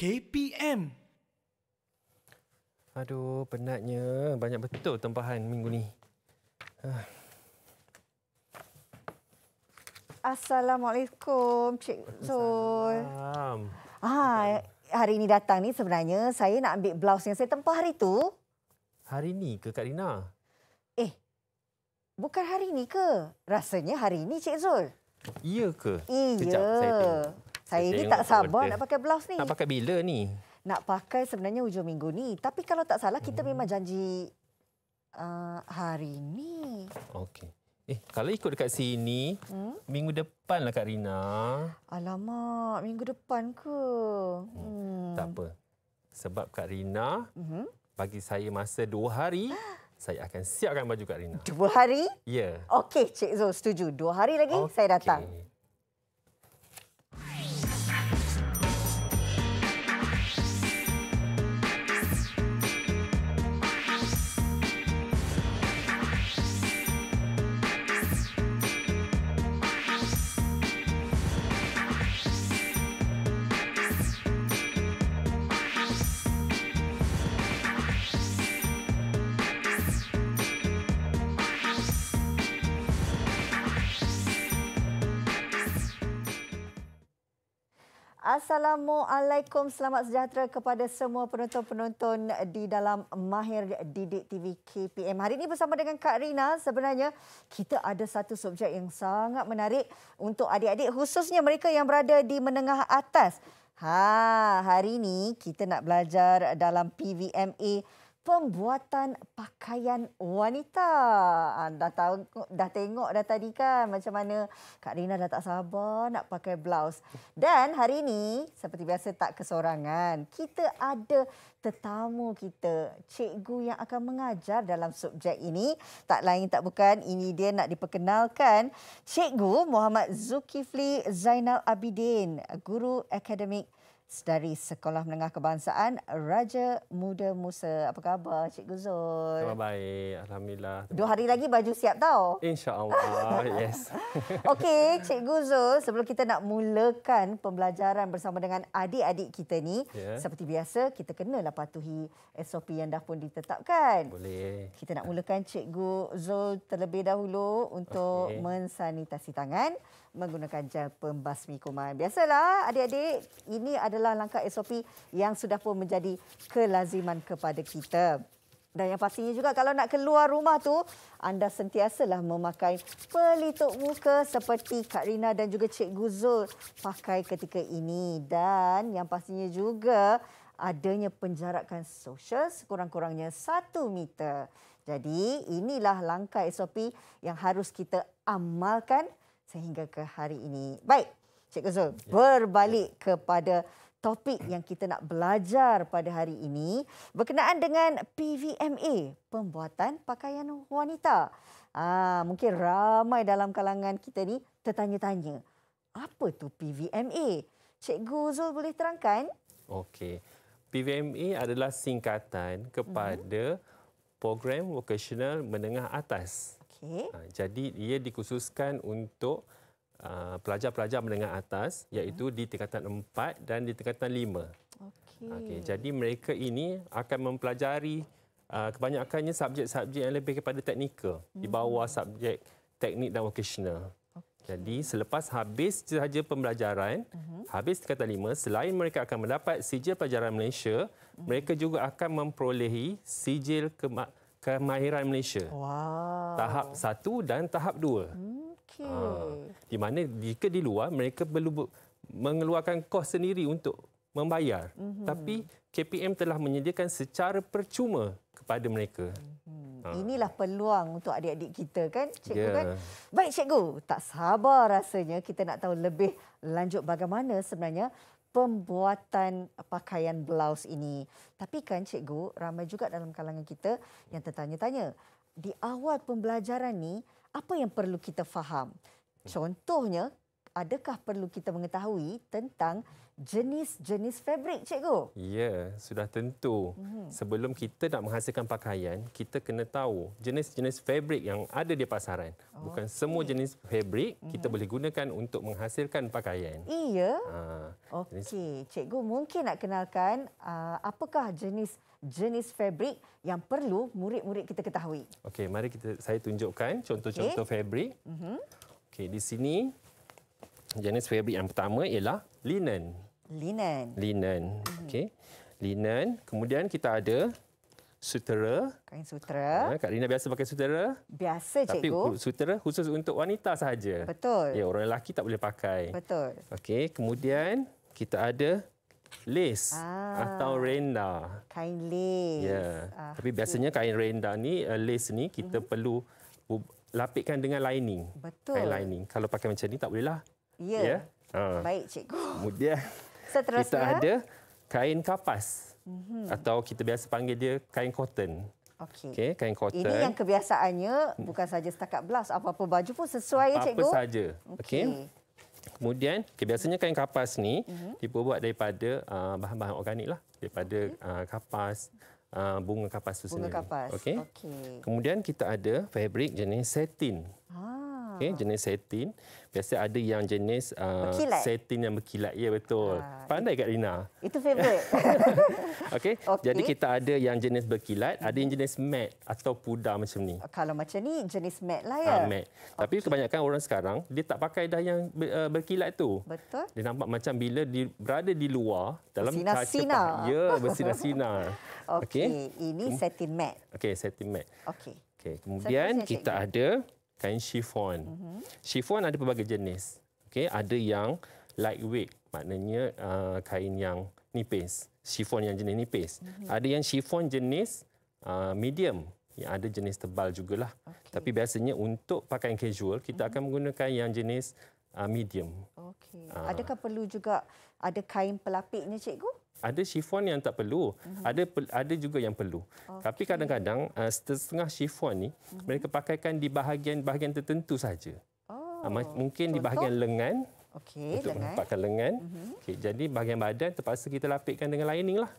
KPM. Aduh, penatnya. Banyak betul tempahan minggu ni. Ah. Assalamualaikum, Cik Zul. Assalamualaikum. Ha, ah, hari ini datang ni sebenarnya saya nak ambil blouse yang saya tempah hari tu. Hari ni ke Kak Rina? Eh, bukan hari ni ke? Rasanya hari ini, Cik Zul. Iya ke? Iya. Sekejap, saya tengok. Saya, saya ni tak sabar nak pakai blouse ni. Nak pakai bila ni? Nak pakai sebenarnya hujung minggu ni. Tapi kalau tak salah, kita hmm. memang janji uh, hari ni. Okey. Eh, kalau ikut dekat sini, hmm? minggu depan lah Kak Rina. Alamak, minggu depan ke? Hmm. hmm. Tak apa. Sebab Kak Rina hmm? bagi saya masa dua hari, saya akan siapkan baju Kak Rina. Dua hari? Ya. Yeah. Okey, Cik Zul setuju. Dua hari lagi okay. saya datang. Assalamualaikum, selamat sejahtera kepada semua penonton-penonton di dalam Mahir Didik TV KPM. Hari ini bersama dengan Kak Rina, sebenarnya kita ada satu subjek yang sangat menarik untuk adik-adik khususnya mereka yang berada di menengah atas. Ha, hari ini kita nak belajar dalam PVMA pembuatan pakaian wanita. Ah, dah tahu dah tengok dah tadi kan macam mana Kak Rina dah tak sabar nak pakai blouse. Dan hari ini seperti biasa tak kesorangan. Kita ada tetamu kita, cikgu yang akan mengajar dalam subjek ini. Tak lain tak bukan ini dia nak diperkenalkan. Cikgu Muhammad Zulkifli Zainal Abidin, guru akademik dari Sekolah Menengah Kebangsaan Raja Muda Musa. Apa khabar Cik Guzul? Selamat baik. Alhamdulillah. Dua hari lagi baju siap tau. InsyaAllah. yes. Okey, Cik Guzul, sebelum kita nak mulakan pembelajaran bersama dengan adik-adik kita ni, yeah. seperti biasa, kita kenalah patuhi SOP yang dah pun ditetapkan. Boleh. Kita nak mulakan Cik Guzul terlebih dahulu untuk okay. mensanitasi tangan menggunakan gel pembasmi kuman. Biasalah adik-adik, ini adalah langkah SOP yang sudah pun menjadi kelaziman kepada kita. Dan yang pastinya juga kalau nak keluar rumah tu anda sentiasalah memakai pelitup muka seperti Kak Rina dan juga Cik Guzul pakai ketika ini. Dan yang pastinya juga adanya penjarakan sosial sekurang-kurangnya satu meter. Jadi inilah langkah SOP yang harus kita amalkan sehingga ke hari ini. Baik, Cik Zul, ya. berbalik ya. kepada topik yang kita nak belajar pada hari ini berkenaan dengan PVMA, pembuatan pakaian wanita. Ah, mungkin ramai dalam kalangan kita ni tertanya-tanya, apa tu PVMA? Cik Zul boleh terangkan? Okey. PVMA adalah singkatan kepada uh Program Vokasional Menengah Atas. Okey. Ha, jadi ia dikhususkan untuk uh, pelajar-pelajar uh, menengah atas iaitu hmm. di tingkatan 4 dan di tingkatan 5. Okay. Ha, okey, jadi mereka ini akan mempelajari uh, kebanyakannya subjek-subjek yang lebih kepada teknikal hmm. di bawah subjek teknik dan vocational. Jadi selepas habis sahaja pembelajaran, uh-huh. habis tingkatan lima, selain mereka akan mendapat sijil pelajaran Malaysia, uh-huh. mereka juga akan memperolehi sijil kema- kemahiran Malaysia. Wow. Tahap satu dan tahap dua. Okay. Ha, di mana jika di luar mereka perlu mengeluarkan kos sendiri untuk membayar. Mm-hmm. Tapi KPM telah menyediakan secara percuma kepada mereka. Mm-hmm. Ha. Inilah peluang untuk adik-adik kita kan, cikgu yeah. kan? Ya. Baik cikgu, tak sabar rasanya kita nak tahu lebih lanjut bagaimana sebenarnya pembuatan eh, pakaian blouse ini. Tapi kan cikgu, ramai juga dalam kalangan kita yang tertanya-tanya. Di awal pembelajaran ni, apa yang perlu kita faham? Contohnya, adakah perlu kita mengetahui tentang jenis-jenis fabrik, cikgu? Ya, sudah tentu. Hmm. Sebelum kita nak menghasilkan pakaian, kita kena tahu jenis-jenis fabrik yang ada di pasaran. Oh, Bukan okay. semua jenis fabrik hmm. kita mhm. boleh gunakan untuk menghasilkan pakaian. Iya. Ha, Okey, cikgu mungkin nak kenalkan uh, apakah jenis jenis fabrik yang perlu murid-murid kita ketahui. Okey, mari kita saya tunjukkan contoh-contoh okay. fabrik. Mm -hmm. Okey, di sini jenis fabrik yang pertama ialah linen linen. Linen. Hmm. Okey. Linen. Kemudian kita ada sutera. Kain sutera. Ha, Kak Lina biasa pakai sutera? Biasa, Tapi cikgu. Tapi sutera khusus untuk wanita sahaja. Betul. Ya, orang lelaki tak boleh pakai. Betul. Okey. Kemudian kita ada lace ah, atau renda. Kain lace. Ya. Ah, Tapi biasanya cik. kain renda ni, eh, lace ni kita hmm. perlu lapikkan dengan lining. Betul. Kain lining. Kalau pakai macam ni tak bolehlah. lah. Ya. ya? Ha. Baik, cikgu. Kemudian... Seterusnya. Kita ada kain kapas. Mm-hmm. Atau kita biasa panggil dia kain cotton. Okey. Okay, kain cotton. Ini yang kebiasaannya bukan saja setakat belas. Apa-apa baju pun sesuai, ya, apa-apa cikgu. apa saja. Okey. Okay. Kemudian, okay, biasanya kain kapas ni mm-hmm. dibuat daripada uh, bahan-bahan organik. Lah, daripada okay. uh, ah, kapas, uh, bunga kapas itu sendiri. Bunga kapas. Okey. Okay. Kemudian kita ada fabric jenis satin. Ah okey ah. jenis satin biasa ada yang jenis uh, ah, satin yang berkilat ya betul ha, pandai kat Rina itu favorite okey okay. jadi kita ada yang jenis berkilat hmm ada yang jenis matte atau pudar macam ni kalau macam ni jenis matte lah ya ha, matte okay. tapi kebanyakan orang sekarang dia tak pakai dah yang eh, berkilat tu betul dia nampak macam bila di, berada di luar dalam kaca ya bersinar-sinar okey okay. ini satin matte okey satin matte okey okey kemudian kita ada kain chiffon. Mm-hmm. Chiffon ada pelbagai jenis. Okay, ada yang lightweight, maknanya uh, kain yang nipis. Chiffon yang jenis nipis. Mm-hmm. Ada yang chiffon jenis uh, medium, yang ada jenis tebal jugalah. Okay. Tapi biasanya untuk pakaian casual, kita mm-hmm. akan menggunakan yang jenis uh, medium. Okay. Uh, ah. Adakah perlu juga ada kain pelapiknya cikgu ada chiffon yang tak perlu mm-hmm. ada ada juga yang perlu okay. tapi kadang-kadang uh, setengah chiffon ni mm-hmm. mereka pakaikan di bahagian-bahagian tertentu saja oh. Ah, mungkin Contoh. di bahagian lengan okey untuk lengan. menempatkan lengan mm-hmm. okay, jadi bahagian badan terpaksa kita lapikkan dengan lining lah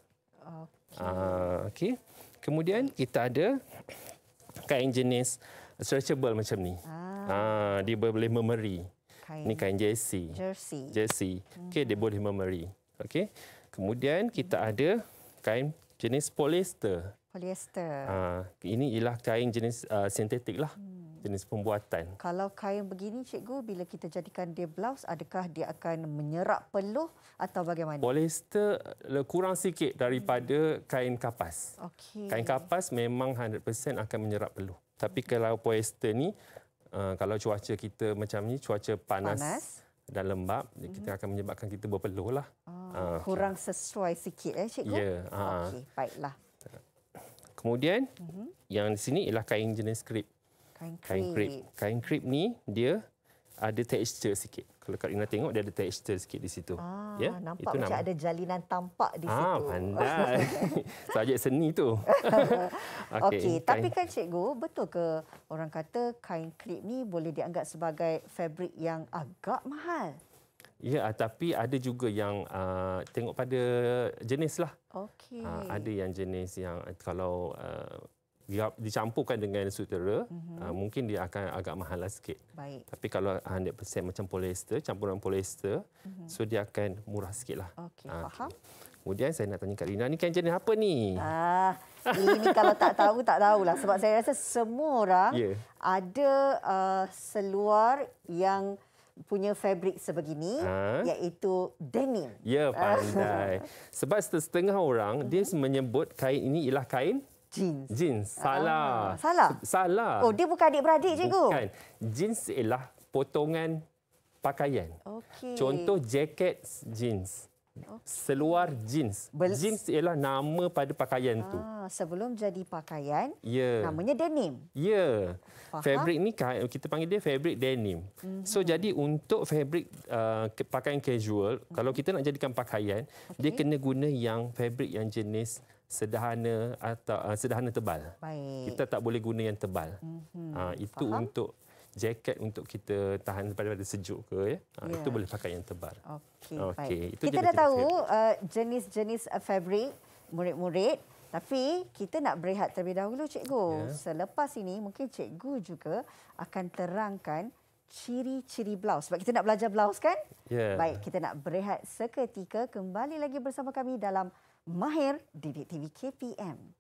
okey uh, ah, okay. kemudian kita ada kain jenis stretchable macam ni ah. Ah, dia boleh memeri kain. Ini kain jersey. Jersey. Jersey. Okey, dia boleh memeri. Okey. Kemudian kita ada kain jenis polyester. Polyester. Ah, ha, ini ialah kain jenis uh, sintetik lah. Hmm. Jenis pembuatan. Kalau kain begini cikgu bila kita jadikan dia blouse adakah dia akan menyerap peluh atau bagaimana? Polyester eh, kurang sikit daripada hmm. kain kapas. Okay. Kain kapas memang 100% akan menyerap peluh. Tapi hmm. kalau polyester ni uh, kalau cuaca kita macam ni cuaca panas, panas. dan lembap mm -hmm. kita akan menyebabkan kita berpeluh lah oh, uh, kurang okay. sesuai sikit eh cikgu ya yeah, uh, okey baiklah kemudian mm -hmm. yang di sini ialah kain jenis krip kain krip kain krip ni dia ada tekstur sikit kalau kat Ina tengok dia ada tekstur sikit di situ. Ah, ya. Nampak itu macam nama. ada jalinan tampak di ah, situ. Ah, pandai. Sajak seni tu. Okey, okay. tapi kan cikgu, betul ke orang kata kain klip ni boleh dianggap sebagai fabrik yang agak mahal? Ya, tapi ada juga yang uh, tengok pada jenis lah. Okey. Uh, ada yang jenis yang kalau uh, dicampurkan dengan sutera, mm-hmm. uh, mungkin dia akan agak mahal lah sikit. Baik. Tapi kalau 100% macam polyester, campuran polyester, mm-hmm. so dia akan murah sikit lah. Okey, uh, faham. Okay. Kemudian saya nak tanya Kak Rina, ini kain jenis apa ni? Ah, ini kalau tak tahu, tak tahulah. Sebab saya rasa semua orang yeah. ada uh, seluar yang punya fabrik sebegini ha? iaitu denim. Ya, pandai. Sebab setengah orang dia mhm. menyebut kain ini ialah kain Jeans. Jeans. Salah. Ah, salah? Salah. Oh, dia bukan adik-beradik cikgu? Bukan. Jeans ialah potongan pakaian. Okey. Contoh jaket jeans. Seluar jeans. Bel jeans ialah nama pada pakaian ah, tu. Sebelum jadi pakaian, Yeah. namanya denim. Ya. Faham? Fabric ni kita panggil dia fabric denim. Mm -hmm. So jadi untuk fabric uh, pakaian casual, mm -hmm. kalau mhm. kita nak jadikan pakaian, okay. dia kena guna yang fabric yang jenis sederhana atau uh, sederhana tebal. Baik. Kita tak boleh guna yang tebal. Mm-hmm. Uh, itu Faham? untuk jaket untuk kita tahan daripada sejuk ke ya. Yeah. itu ya. boleh pakai yang tebal. Okey. Okay. Itu kita dah tahu uh, jenis-jenis uh, fabric murid-murid tapi kita nak berehat terlebih dahulu cikgu. Yeah. Selepas ini mungkin cikgu juga akan terangkan ciri-ciri blouse sebab kita nak belajar blouse kan? Yeah. Baik, kita nak berehat seketika kembali lagi bersama kami dalam Mahir, Didik TV KPM.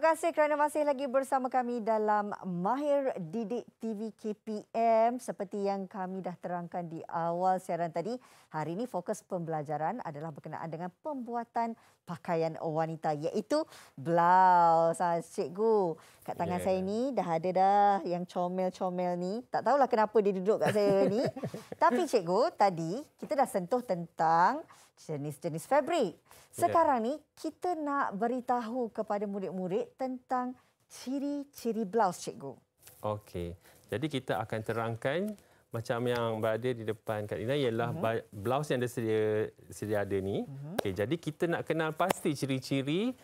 Terima kasih kerana masih lagi bersama kami dalam Mahir Didik TV KPM. Seperti yang kami dah terangkan di awal siaran tadi, hari ini fokus pembelajaran adalah berkenaan dengan pembuatan pakaian wanita iaitu blouse. Ah, cikgu, kat tangan yeah. saya ya. ni dah ada dah yang comel-comel ni. Tak tahulah kenapa dia duduk kat saya ni. Tapi cikgu, tadi kita dah sentuh tentang jenis-jenis fabrik. Sekarang ni kita nak beritahu kepada murid-murid tentang ciri-ciri blouse cikgu. Okey. Jadi kita akan terangkan macam yang berada di depan Kak Ina ialah uh-huh. blouse yang ada sedia, sedia ada ni. Uh-huh. Okey, jadi kita nak kenal pasti ciri-ciri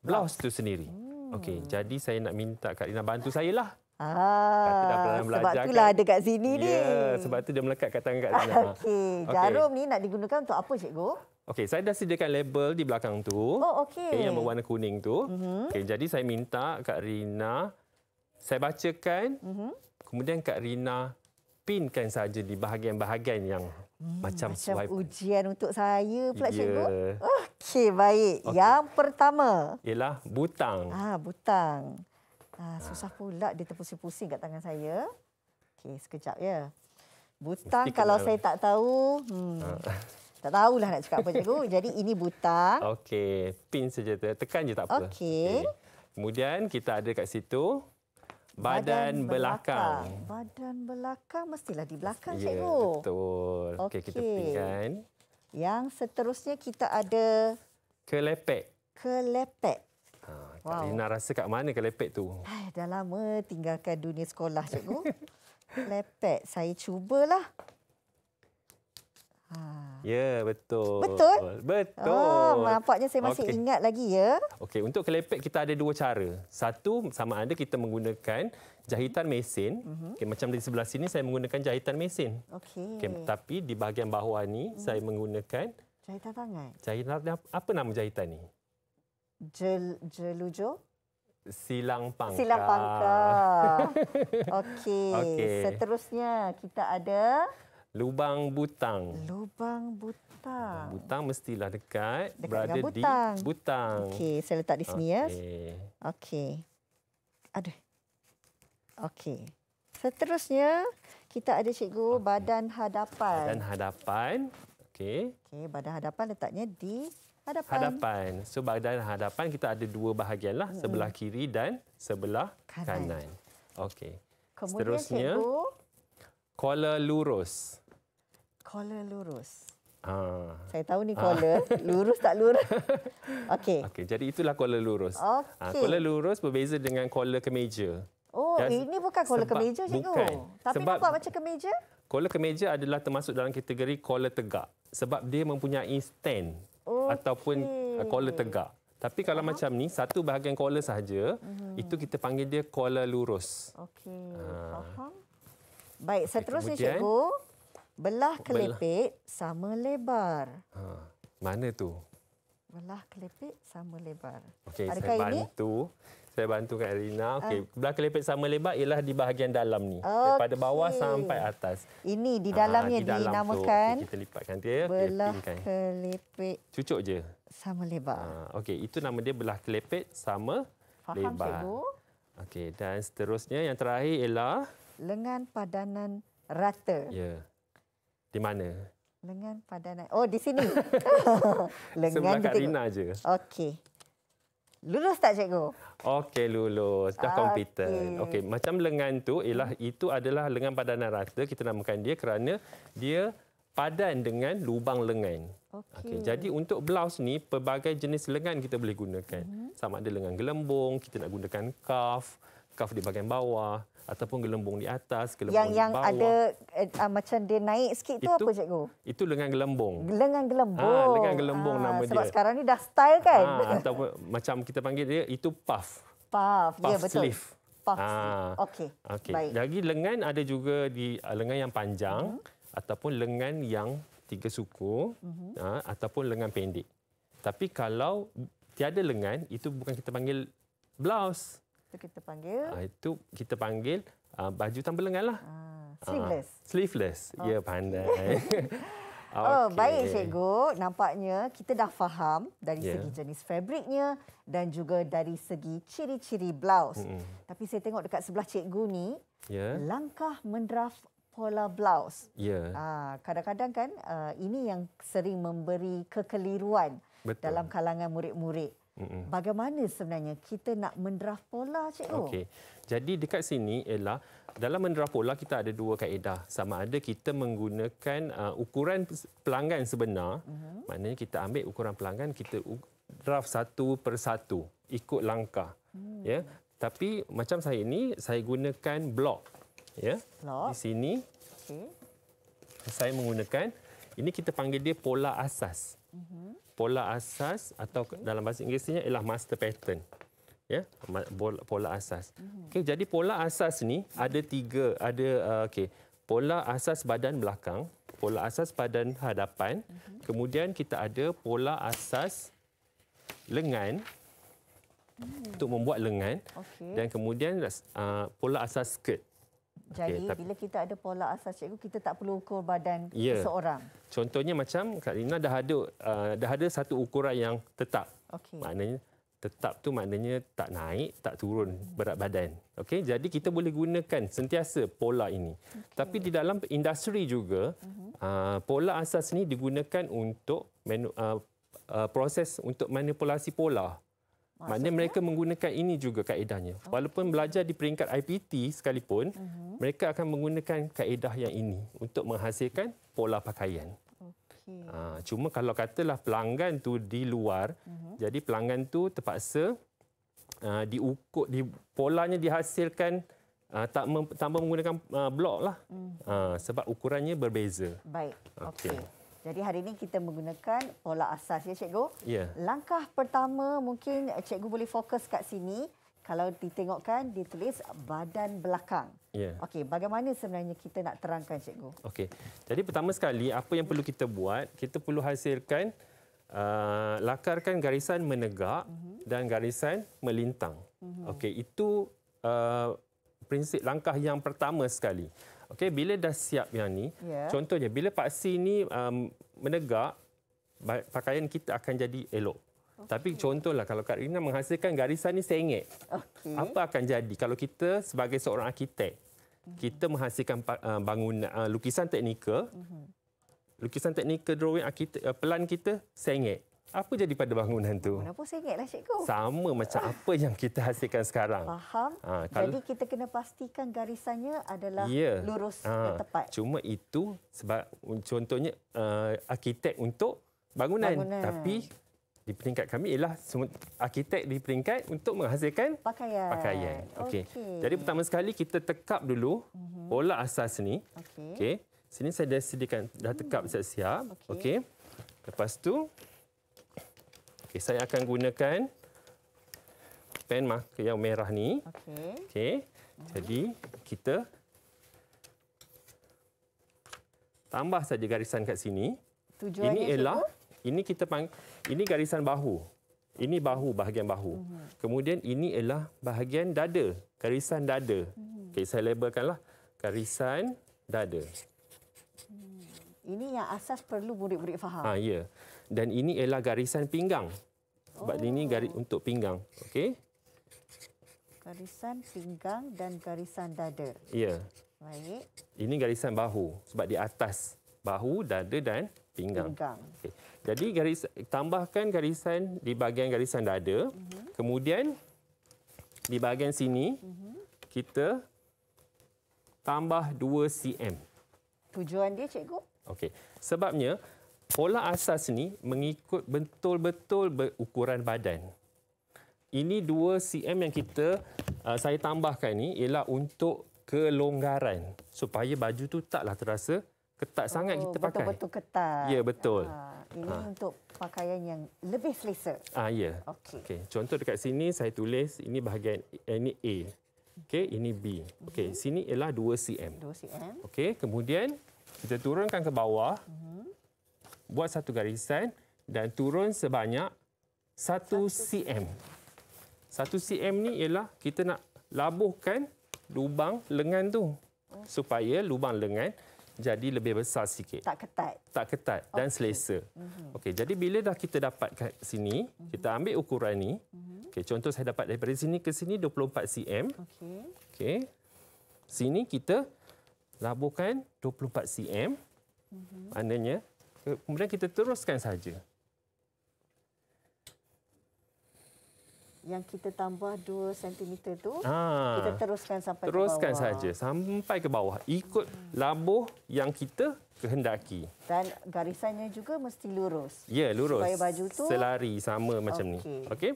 blouse, blouse. tu sendiri. Hmm. Okey, jadi saya nak minta Kak Ina bantu saya lah. Ah, sebab lah kan. ada kat sini ni. Ya, sebab tu dia melekat kat tangan kat sana. Okey, jarum ni nak digunakan untuk apa cikgu? Okey, saya dah sediakan label di belakang tu. Oh, okey. Okay, yang berwarna kuning tu. Mm-hmm. Okey, jadi saya minta Kak Rina saya bacakan. Mm-hmm. Kemudian Kak Rina pinkan saja di bahagian-bahagian yang hmm, macam, macam swipe. ujian untuk saya pula yeah. cikgu. Okey, baik. Okay. Yang pertama ialah butang. Ah, butang. Ah, susah pula dia terpusing-pusing kat tangan saya. Okey, sekejap ya. Butang Mesti kalau kenal. saya tak tahu, hmm. Ha. Tak tahulah nak cakap apa cikgu. Jadi ini butang. Okey, pin saja ya. tekan je tak apa. Okey. Okay. Kemudian kita ada kat situ badan, badan belakang. Badan belakang mestilah di belakang ya, cikgu. Betul. Okey, okay, kita pinkan. Yang seterusnya kita ada kelepek. Kelepek. Wow. Tak nak rasa kat mana kelepek tu. Ay, dah lama tinggalkan dunia sekolah, cikgu. kelepek, saya cubalah. Ha. Ya, betul. Betul? Betul. Oh, nampaknya saya masih okay. ingat lagi ya. Okay untuk kelepek kita ada dua cara. Satu, sama ada kita menggunakan jahitan mesin. Mm-hmm. Okay, macam di sebelah sini, saya menggunakan jahitan mesin. Okay. Okay, tapi di bahagian bawah ni, mm. saya menggunakan... Jahitan tangan. Jahitan, apa nama jahitan ni? jel, jelujo? Silang pangka. Silang pangka. Okey. Okay. Seterusnya kita ada lubang butang. Lubang butang. Lubang butang mestilah dekat, dekat berada butang. di butang. Okey, saya letak di sini okay. ya. Okey. Ada. Okey. Seterusnya kita ada cikgu okay. badan hadapan. Badan hadapan. Okey. Okey, badan hadapan letaknya di Hadapan. hadapan. So badan hadapan kita ada dua bahagian lah, hmm. sebelah kiri dan sebelah kanan. kanan. Okey. Kemudian Seterusnya, cikgu. Kola lurus. Kola lurus. Ah. Saya tahu ni kola. Ah. Lurus tak lurus? Okey. Okay, jadi itulah kola lurus. Okay. Ah, kola lurus berbeza dengan kola kemeja. Oh, dan ini bukan kola sebab, kemeja, cikgu. Bukan. Tapi sebab, nampak macam kemeja? Kola kemeja adalah termasuk dalam kategori kola tegak. Sebab dia mempunyai stand okay. ataupun kola uh, tegak. Tapi kalau uh macam ni satu bahagian kola saja, uh-huh. Mhm. itu kita panggil dia kola lurus. Okey. Ha. Faham? Baik, seterusnya okay, cikgu, belah kelepek belah. sama lebar. Ha. Mana tu? Belah kelepek sama lebar. Okey, saya bantu saya bantukan Elina. Ah. Okey, uh. belah kelipit sama lebar ialah di bahagian dalam ni. Okay. Daripada bawah sampai atas. Ini di ah, dalamnya ha, di dalam dinamakan. okay, kita lipatkan dia. Belah okay, kelipit. Cucuk je. Sama lebar. Ha, Okey, itu nama dia belah kelipit sama Faham, lebar. Okey, dan seterusnya yang terakhir ialah lengan padanan rata. Ya. Yeah. Di mana? Lengan padanan. Oh, di sini. lengan Sebelah Kak Rina je. Okey. Lulus tak cikgu? Okey lulus, dah komputer. Okay. Okey, macam lengan tu ialah hmm. itu adalah lengan padanan rata kita namakan dia kerana dia padan dengan lubang lengan. Okay. Okay, jadi untuk blouse ni pelbagai jenis lengan kita boleh gunakan. -hmm. Sama ada lengan gelembung, kita nak gunakan cuff, cuff di bahagian bawah, ataupun gelembung di atas, gelembung yang, di bawah. Yang ada uh, macam dia naik sikit itu, tu apa cikgu? Itu lengan gelembung. Lengan gelembung. Ha, lengan gelembung ha, nama sebab dia. Sebab sekarang ni dah style kan? Ha, ataupun macam kita panggil dia, itu puff. Puff. Ya, puff ya, sleeve. Betul. Puff ha. Okey. Okay. Baik. Lagi lengan ada juga di uh, lengan yang panjang hmm. ataupun lengan yang tiga suku hmm. uh, ataupun lengan pendek. Tapi kalau tiada lengan, itu bukan kita panggil blouse. Itu kita panggil? Uh, itu kita panggil uh, baju tanpa lengan lah. Uh, sleeveless? Uh, sleeveless. Okay. Ya, oh. pandai. okay. Oh, baik Cikgu. Nampaknya kita dah faham dari yeah. segi jenis fabriknya dan juga dari segi ciri-ciri blouse. Hmm. Tapi saya tengok dekat sebelah Cikgu ni, yeah. langkah mendraft pola blouse. Yeah. Ya. Uh, kadang-kadang kan uh, ini yang sering memberi kekeliruan Betul. dalam kalangan murid-murid. Mm-mm. Bagaimana sebenarnya kita nak mendraft pola, Cikgu? Okey. Jadi dekat sini ialah dalam mendraft pola kita ada dua kaedah. Sama ada kita menggunakan uh, ukuran pelanggan sebenar, mm-hmm. maknanya kita ambil ukuran pelanggan kita draft satu per satu ikut langkah. Mm. Ya. Tapi macam saya ini saya gunakan blok. Ya. Block. Di sini. Okay. Saya menggunakan ini kita panggil dia pola asas. Mm-hmm pola asas atau dalam bahasa Inggerisnya ialah master pattern. Ya, pola asas. Okey, jadi pola asas ni ada tiga, ada uh, okey, pola asas badan belakang, pola asas badan hadapan, kemudian kita ada pola asas lengan untuk membuat lengan okay. dan kemudian uh, pola asas skirt jadi okay, tapi, bila kita ada pola asas cikgu kita tak perlu ukur badan yeah. seseorang. Contohnya macam Kak Lina dah ada uh, dah ada satu ukuran yang tetap. Okay. Maknanya tetap tu maknanya tak naik, tak turun hmm. berat badan. Okey, jadi kita boleh gunakan sentiasa pola ini. Okay. Tapi di dalam industri juga uh uh, pola asas ni digunakan untuk menu, uh, uh, proses untuk manipulasi pola. Maksudnya? Maknanya mereka menggunakan ini juga kaedahnya. Oh. Walaupun belajar di peringkat IPT sekalipun, uh-huh. mereka akan menggunakan kaedah yang ini untuk menghasilkan pola pakaian. Okay. Ha, cuma kalau katalah pelanggan tu di luar, uh-huh. jadi pelanggan tu terpaksa uh, diukur, di, polanya dihasilkan uh, tak mem, tanpa menggunakan uh, blok lah. Uh-huh. Uh, sebab ukurannya berbeza. Baik, okey. Okay. Jadi hari ini kita menggunakan pola asas ya cikgu. Ya. Langkah pertama mungkin cikgu boleh fokus kat sini. Kalau ditengokkan ditulis badan belakang. Ya. Okey, bagaimana sebenarnya kita nak terangkan cikgu? Okey. Jadi pertama sekali apa yang perlu kita buat? Kita perlu hasilkan Uh, lakarkan garisan menegak uh mhm. -huh. dan garisan melintang. Uh mhm. -huh. Okey, itu uh, prinsip langkah yang pertama sekali. Okey, bila dah siap yang ni, yeah. contohnya bila paksi ni um, menegak, pakaian kita akan jadi elok. Okay. Tapi contohlah kalau Kak Rina menghasilkan garisan ni sengit. Okay. Apa akan jadi kalau kita sebagai seorang arkitek, mhm. kita menghasilkan uh, bangunan uh, lukisan teknikal. Mhm. Lukisan teknikal drawing arkitek, uh, pelan kita sengit apa jadi pada bangunan tu? Kenapa saya ingatlah cikgu? Sama macam apa yang kita hasilkan sekarang. Faham. Ha, kalau... Jadi kita kena pastikan garisannya adalah yeah. lurus ha, dan tepat. Cuma itu sebab contohnya uh, arkitek untuk bangunan. bangunan. Tapi di peringkat kami ialah arkitek di peringkat untuk menghasilkan pakaian. pakaian. Okay. Okay. Jadi pertama sekali kita tekap dulu mm -hmm. pola asas ini. Okay. Okay. Sini saya dah sediakan, dah tekap hmm. siap-siap. Okay. Okay. Lepas tu Okey, saya akan gunakan pen marker yang merah ni. Okey. Okey. Jadi kita tambah saja garisan kat sini. Tujuan ini ialah ini kita pang ini garisan bahu. Ini bahu bahagian bahu. Mhm. Kemudian ini ialah bahagian dada, garisan dada. Mhm. Okey, saya labelkanlah garisan dada. Hmm. Ini yang asas perlu murid-murid faham. Ah ya. Yeah dan ini ialah garisan pinggang. Sebab oh. ini garis untuk pinggang. Okey. Garisan pinggang dan garisan dada. Ya. Baik. Ini garisan bahu sebab di atas bahu, dada dan pinggang. pinggang. Okey. Jadi garis tambahkan garisan di bahagian garisan dada. Uh-huh. Kemudian di bahagian sini uh-huh. kita tambah 2 cm. Tujuan dia cikgu? Okey. Sebabnya pola asas ni mengikut betul-betul ukuran badan. Ini 2 cm yang kita uh, saya tambahkan ni ialah untuk kelonggaran supaya baju tu taklah terasa ketat oh, sangat kita betul-betul pakai. Betul-betul ketat. Ya, betul. Ha, ini ha. untuk pakaian yang lebih selesa. Ah ya. Okey. Okay. Contoh dekat sini saya tulis ini bahagian ini A. Okey, ini B. Okey, mhm. sini ialah 2 cm. 2 cm. Okey, kemudian kita turunkan ke bawah. Mm-hmm buat satu garisan dan turun sebanyak 1 cm. 1 cm ni ialah kita nak labuhkan lubang lengan tu supaya lubang lengan jadi lebih besar sikit. Tak ketat. Tak ketat dan okay. selesa. Mm-hmm. Okey, jadi bila dah kita dapat kat sini, mm-hmm. kita mhm. ambil ukuran ni. Mm-hmm. Okey, contoh saya dapat daripada sini ke sini 24 cm. Okey. Okey. Sini kita labuhkan 24 cm. Mm-hmm. Maknanya Eh, kemudian kita teruskan saja. Yang kita tambah 2 cm tu, ha. kita teruskan sampai teruskan ke bawah. Teruskan saja sampai ke bawah. Ikut labuh yang kita kehendaki. Dan garisannya juga mesti lurus. Ya, lurus. Supaya baju tu selari sama macam okay. ni. Okey.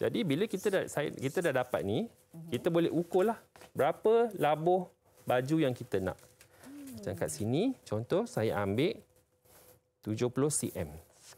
Jadi bila kita dah kita dah dapat ni, mhm. kita boleh ukur lah berapa labuh baju yang kita nak. Macam kat sini, contoh saya ambil 70 cm.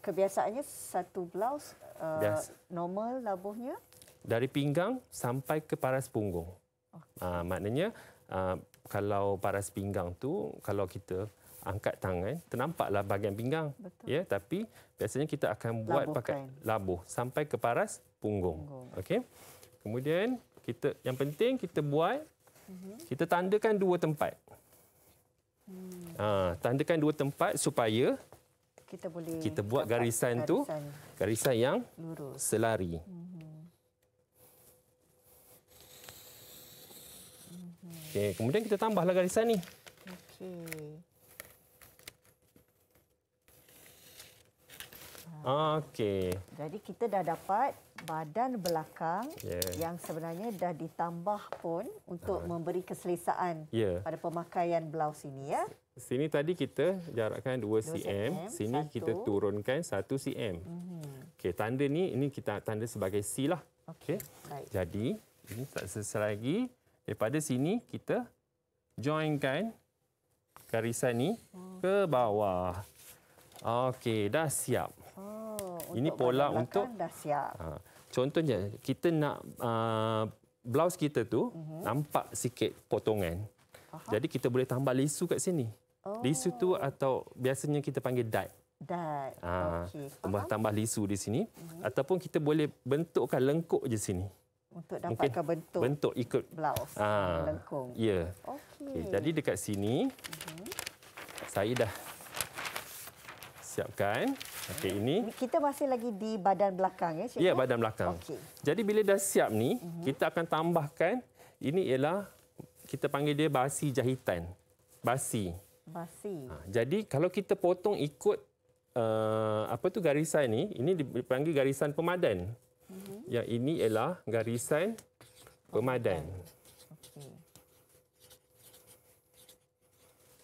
Kebiasaannya satu blouse uh, normal labuhnya? Dari pinggang sampai ke paras punggung. Okay. Uh, ah, maknanya uh, kalau paras pinggang tu kalau kita angkat tangan ternampaklah bahagian pinggang. Betul. Ya, tapi biasanya kita akan buat Labuhkan. pakai labuh sampai ke paras punggung. punggung. Okey. Kemudian kita yang penting kita buat mhm. kita tandakan dua tempat. Hmm. Ha, tandakan dua tempat supaya kita boleh kita buat garisan, garisan tu garisan yang lurus selari mm -hmm. okey kemudian kita tambahlah garisan ni Okay. Ah, okay. jadi kita dah dapat badan belakang yeah. yang sebenarnya dah ditambah pun untuk ha. memberi keselesaan yeah. pada pemakaian blouse ini ya sini tadi kita jarakkan 2 cm, cm sini 1. kita turunkan 1 cm. Mm -hmm. Okey, tanda ni ini kita tanda sebagai C lah. Okey. Okay. Jadi, ini tak sesuai. lagi. Daripada sini kita joinkan garisan ni hmm. ke bawah. Okey, dah siap. Oh, ini pola untuk dah siap. Ha, contohnya kita nak uh, blouse kita tu mm -hmm. nampak sikit potongan. Aha. Jadi kita boleh tambah lisu kat sini. Oh. Lisu tu atau biasanya kita panggil dat. Dat. Ha. Okay. Tambah-tambah lisu di sini. Mm-hmm. Ataupun kita boleh bentukkan lengkuk je sini. Untuk dapatkan Mungkin bentuk. Bentuk ikut. Blouse. Ha. Lengkung. Ya. Yeah. Okey. Okay. Jadi dekat sini, mm-hmm. saya dah siapkan. Okey ini. Kita masih lagi di badan belakang ya, Cik. Ya, ya, badan belakang. Okey. Jadi bila dah siap ni, uh-huh. kita akan tambahkan ini ialah kita panggil dia basi jahitan. Basi basi. Ha, jadi kalau kita potong ikut uh, apa tu garisan ni, ini dipanggil garisan pemadan. Mm-hmm. Yang ini ialah garisan pemadan.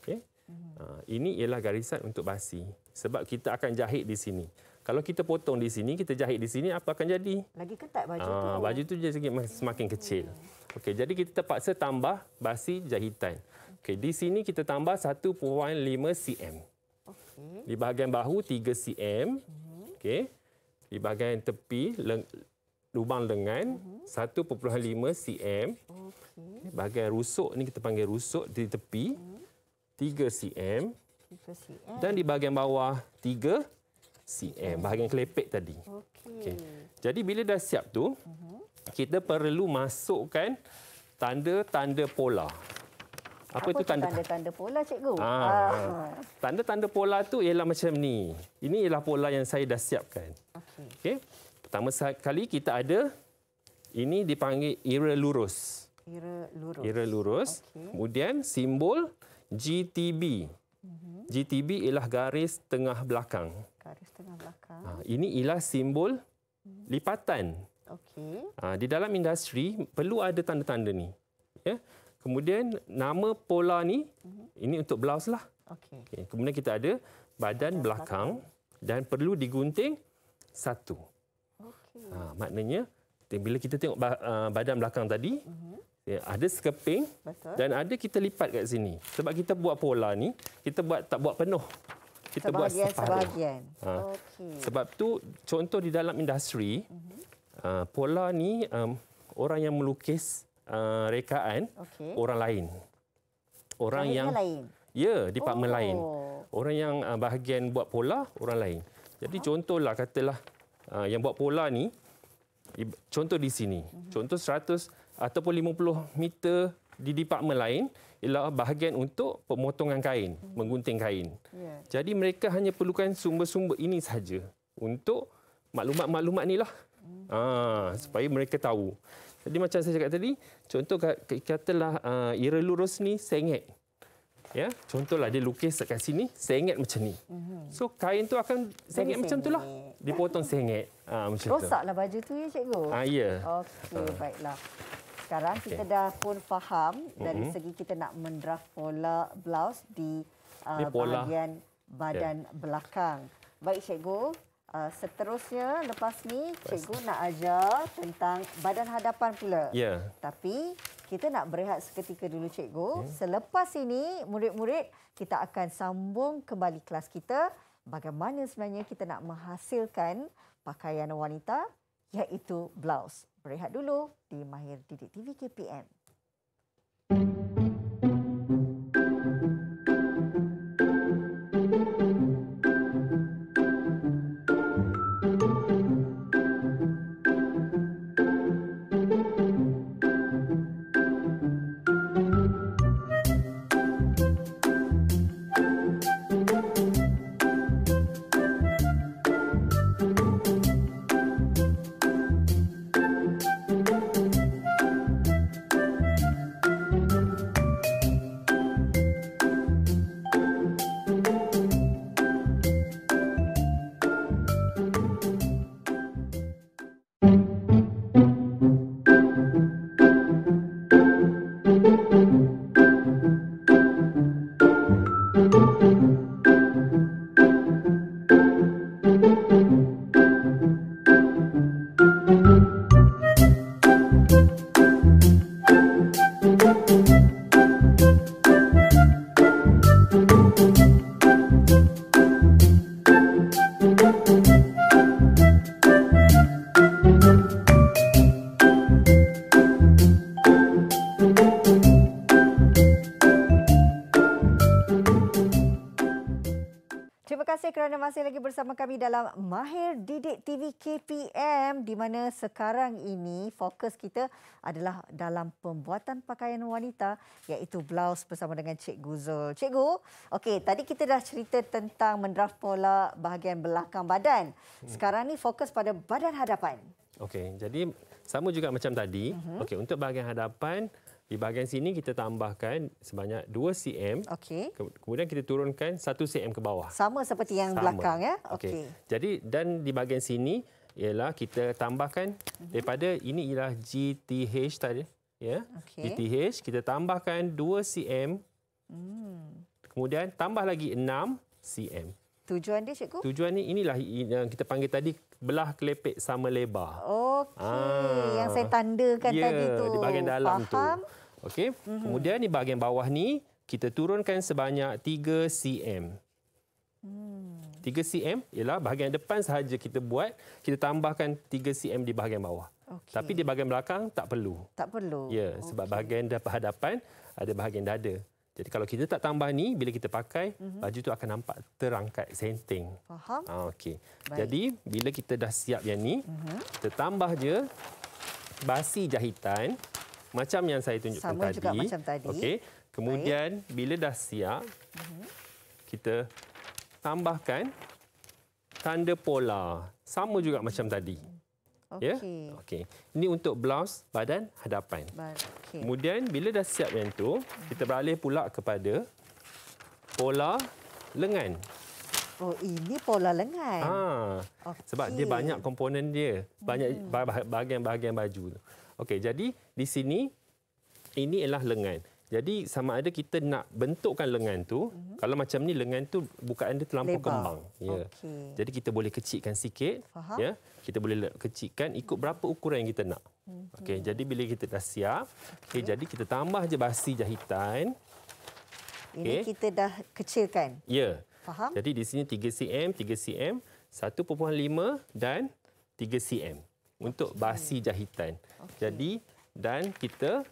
Okey. Okay. Mm-hmm. Ha, ini ialah garisan untuk basi. Sebab kita akan jahit di sini. Kalau kita potong di sini, kita jahit di sini, apa akan jadi? Lagi ketat baju ha, tu. Baju tu jadi semakin kecil. Hmm. Okey, jadi kita terpaksa tambah basi jahitan. Okey, di sini kita tambah 1.5 cm. Okey. Di bahagian bahu 3 cm. Mhm. Okey. Di bahagian tepi leng, lubang lengan uh-huh. 1.5 cm. Okey. Okay. Bahagian rusuk ni kita panggil rusuk di tepi uh-huh. 3 cm. 3 cm. Dan di bahagian bawah 3 cm. Bahagian klepek tadi. Okey. Okay. Jadi bila dah siap tu, uh-huh. kita perlu masukkan tanda-tanda pola. Apa, apa tu tanda-tanda pola cikgu? Ha. Ha. Tanda-tanda pola tu ialah macam ni. Ini ialah pola yang saya dah siapkan. Okey. Okay. Pertama sekali kita ada ini dipanggil ira lurus. Ira lurus. Ira lurus. Okay. Kemudian simbol GTB. Mm-hmm. GTB ialah garis tengah belakang. Garis tengah belakang. Ha. ini ialah simbol mm-hmm. lipatan. Okey. Ha. di dalam industri perlu ada tanda-tanda ni. Ya. Kemudian nama pola ni mm-hmm. ini untuk blouse lah. Okey. Okay. Kemudian kita ada badan ada belakang, belakang dan perlu digunting satu. Okey. Ha, maknanya bila kita tengok ah, badan belakang tadi mm-hmm. ada sekeping Betul. dan ada kita lipat kat sini. Sebab kita buat pola ni, kita buat tak buat penuh. Kita sebahagian, buat separuh. sebahagian. Ha. Okey. Sebab tu contoh di dalam industri mm-hmm. pola ni um, orang yang melukis uh, rekaan okay. orang lain. Orang Kalian yang lain. Ya, departemen oh. lain. Orang yang uh, bahagian buat pola orang lain. Jadi ha? contohlah katalah uh, yang buat pola ni contoh di sini. Uh-huh. Contoh 100 ataupun 50 meter di departemen lain ialah bahagian untuk pemotongan kain, uh-huh. menggunting kain. Yeah. Jadi mereka hanya perlukan sumber-sumber ini saja untuk maklumat-maklumat inilah. Mhm. Ah, supaya mereka tahu. Jadi macam saya cakap tadi, contoh katalah uh, ira lurus ni sengit. Ya, contohlah dia lukis kat sini, sengit macam ni. Mhm. So kain tu akan sengit macam itulah. Dipotong sengit. Ah ha, macam Rosaklah tu. baju tu ya cikgu. Ah ya. Okey, ha. baiklah. Sekarang okay. kita dah pun faham dari mm-hmm. segi kita nak mendraft pola blouse di uh, bahagian badan yeah. belakang. Baik cikgu, Uh, seterusnya lepas ni cikgu nak ajar tentang badan hadapan pula. Ya. Yeah. Tapi kita nak berehat seketika dulu cikgu. Yeah. Selepas ini murid-murid kita akan sambung kembali kelas kita bagaimana sebenarnya kita nak menghasilkan pakaian wanita iaitu blouse. Berehat dulu di Mahir Didik TV KPM. Mm. masih lagi bersama kami dalam Mahir Didik TV KPM di mana sekarang ini fokus kita adalah dalam pembuatan pakaian wanita iaitu blouse bersama dengan Cik Cikgu Cik Gu, okay tadi kita dah cerita tentang mendraft pola bahagian belakang badan. Hmm. Sekarang ni fokus pada badan hadapan. Okey, jadi sama juga macam tadi. Uh-huh. Okey, untuk bahagian hadapan di bahagian sini kita tambahkan sebanyak 2 cm. Okey. Kemudian kita turunkan 1 cm ke bawah. Sama seperti yang Sama. belakang ya. Okey. Okay. Jadi dan di bahagian sini ialah kita tambahkan uh-huh. daripada ini ialah GTH tadi ya. Okay. GTH kita tambahkan 2 cm. Hmm. Kemudian tambah lagi 6 cm. Tujuan dia cikgu? Tujuan ni inilah yang kita panggil tadi belah kelepek sama lebar. Okey, ah. yang saya tandakan ya, tadi tu. Ya, di bahagian dalam Faham. tu. Okey. Mm -hmm. Kemudian di bahagian bawah ni kita turunkan sebanyak 3 cm. Hmm. 3 cm ialah bahagian depan sahaja kita buat, kita tambahkan 3 cm di bahagian bawah. Okay. Tapi di bahagian belakang tak perlu. Tak perlu. Ya, sebab okay. bahagian hadapan ada bahagian dada. Jadi kalau kita tak tambah ni, bila kita pakai, mm-hmm. baju tu akan nampak terangkat senting. Faham. Ah, okey. Jadi bila kita dah siap yang ni, mm-hmm. kita tambah je basi jahitan macam yang saya tunjukkan Sama tadi. Sama juga macam tadi. Okay. Kemudian Baik. bila dah siap, mm-hmm. kita tambahkan tanda pola. Sama juga macam tadi. Ya? Okey. Yeah? Okey. Ini untuk blouse badan hadapan. Okey. Kemudian bila dah siap yang tu, kita beralih pula kepada pola lengan. Oh, ini pola lengan. Ah, ha. Okay. Sebab dia banyak komponen dia. Banyak hmm. bahagian-bahagian baju. Okey, jadi di sini ini ialah lengan. Jadi sama ada kita nak bentukkan lengan tu, mm-hmm. kalau macam ni lengan tu bukaan dia terlampau kembang. Ya. Okay. Jadi kita boleh kecikkan sikit, Faham. ya. Kita boleh kecikkan ikut berapa ukuran yang kita nak. Mm-hmm. Okey, jadi bila kita dah siap, okey okay, jadi kita tambah je basi jahitan. Ini kita dah kecilkan. Ya. Faham? Jadi di sini 3 cm, 3 cm, 1.5 dan 3 cm untuk okay. basi jahitan. Okay. Jadi dan kita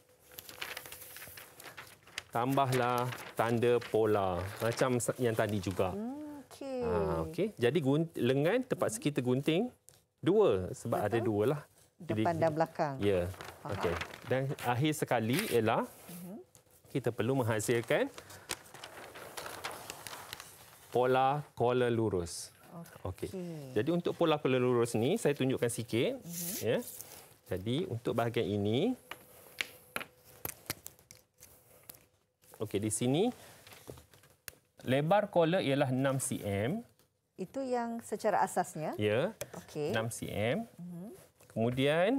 tambahlah tanda pola macam yang tadi juga. Hmm, okey. Ha, okey. Jadi lengan tepat sekitar gunting dua sebab Betul. ada dua lah. Depan dan belakang. Ya. Okey. Dan akhir sekali ialah mhm. kita perlu menghasilkan pola kola lurus. Okey. Okay. Jadi untuk pola kola lurus ni saya tunjukkan sikit. Uh mhm. -huh. Ya. Jadi untuk bahagian ini Okey, di sini lebar collar ialah 6 cm. Itu yang secara asasnya. Ya. Okey. 6 cm. Mm-hmm. Kemudian